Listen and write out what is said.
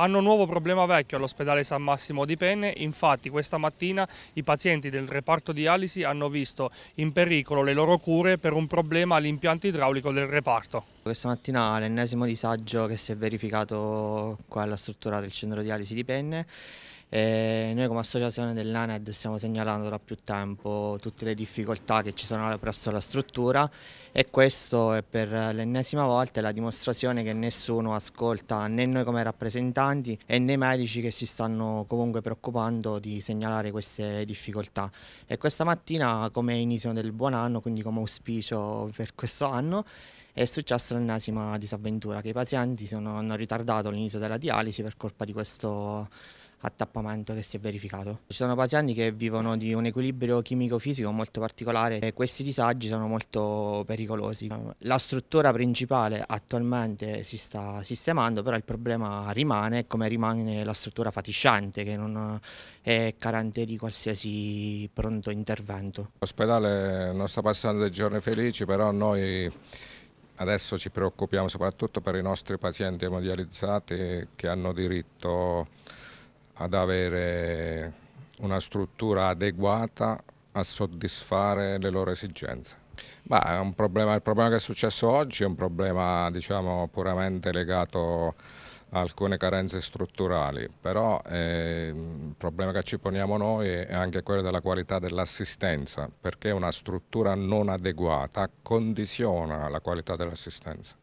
Hanno un nuovo problema vecchio all'ospedale San Massimo di Penne, infatti questa mattina i pazienti del reparto dialisi hanno visto in pericolo le loro cure per un problema all'impianto idraulico del reparto. Questa mattina l'ennesimo disagio che si è verificato qua alla struttura del centro dialisi di Penne e noi come associazione dell'ANED stiamo segnalando da più tempo tutte le difficoltà che ci sono presso la struttura e questo è per l'ennesima volta la dimostrazione che nessuno ascolta né noi come rappresentanti e né i medici che si stanno comunque preoccupando di segnalare queste difficoltà. E questa mattina come inizio del buon anno, quindi come auspicio per questo anno, è successa l'ennesima disavventura che i pazienti sono, hanno ritardato l'inizio della dialisi per colpa di questo attappamento che si è verificato. Ci sono pazienti che vivono di un equilibrio chimico-fisico molto particolare e questi disagi sono molto pericolosi. La struttura principale attualmente si sta sistemando, però il problema rimane come rimane la struttura fatiscente che non è carente di qualsiasi pronto intervento. L'ospedale non sta passando dei giorni felici, però noi adesso ci preoccupiamo soprattutto per i nostri pazienti emodializzati che hanno diritto ad avere una struttura adeguata a soddisfare le loro esigenze. Beh, problema, il problema che è successo oggi è un problema diciamo, puramente legato a alcune carenze strutturali, però eh, il problema che ci poniamo noi è anche quello della qualità dell'assistenza, perché una struttura non adeguata condiziona la qualità dell'assistenza.